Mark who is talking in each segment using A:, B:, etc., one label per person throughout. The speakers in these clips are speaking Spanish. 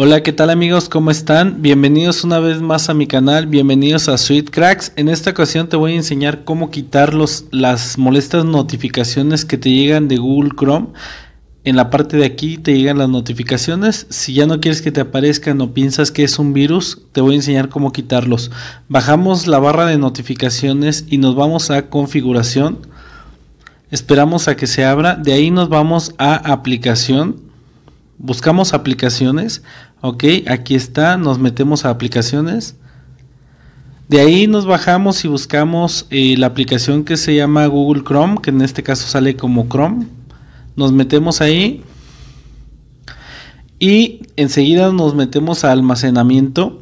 A: Hola, ¿qué tal amigos? ¿Cómo están? Bienvenidos una vez más a mi canal, bienvenidos a Sweet Cracks. En esta ocasión te voy a enseñar cómo quitar las molestas notificaciones que te llegan de Google Chrome. En la parte de aquí te llegan las notificaciones. Si ya no quieres que te aparezcan o piensas que es un virus, te voy a enseñar cómo quitarlos. Bajamos la barra de notificaciones y nos vamos a configuración. Esperamos a que se abra. De ahí nos vamos a aplicación buscamos aplicaciones, ok, aquí está, nos metemos a aplicaciones. De ahí nos bajamos y buscamos eh, la aplicación que se llama Google Chrome, que en este caso sale como Chrome. Nos metemos ahí y enseguida nos metemos a almacenamiento.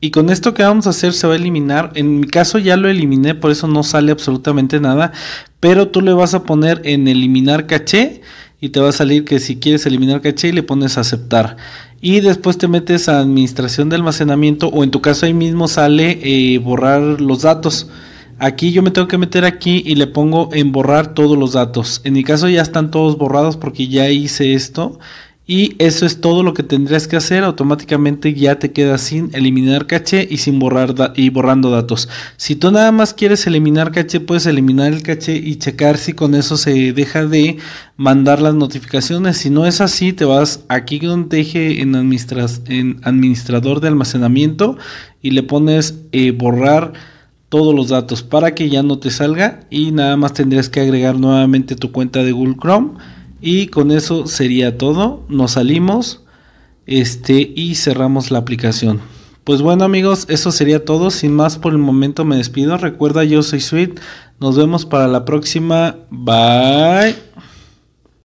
A: Y con esto que vamos a hacer se va a eliminar. En mi caso ya lo eliminé, por eso no sale absolutamente nada. Pero tú le vas a poner en eliminar caché y te va a salir que si quieres eliminar caché le pones aceptar y después te metes a administración de almacenamiento o en tu caso ahí mismo sale eh, borrar los datos. Aquí yo me tengo que meter aquí y le pongo en borrar todos los datos. En mi caso ya están todos borrados porque ya hice esto y eso es todo lo que tendrías que hacer. Automáticamente ya te quedas sin eliminar caché y sin borrar y borrando datos. Si tú nada más quieres eliminar caché, puedes eliminar el caché y checar si con eso se deja de mandar las notificaciones. Si no es así, te vas aquí donde deje en, en administrador de almacenamiento y le pones eh, borrar todos los datos para que ya no te salga y nada más tendrías que agregar nuevamente tu cuenta de Google Chrome y con eso sería todo. Nos salimos este, y cerramos la aplicación. Pues bueno amigos, eso sería todo. Sin más por el momento me despido. Recuerda, yo soy Sweet. Nos vemos para la próxima. Bye.